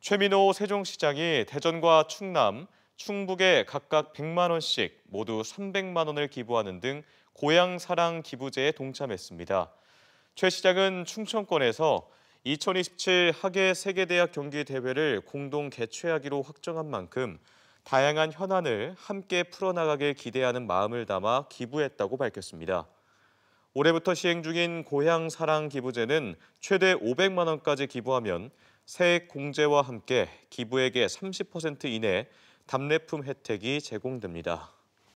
최민호 세종시장이 대전과 충남, 충북에 각각 100만 원씩 모두 300만 원을 기부하는 등 고향 사랑 기부제에 동참했습니다. 최 시장은 충청권에서 2027 학예 세계대학 경기 대회를 공동 개최하기로 확정한 만큼 다양한 현안을 함께 풀어나가길 기대하는 마음을 담아 기부했다고 밝혔습니다. 올해부터 시행 중인 고향 사랑 기부제는 최대 500만 원까지 기부하면 세액 공제와 함께 기부액의 30% 이내 답례품 혜택이 제공됩니다.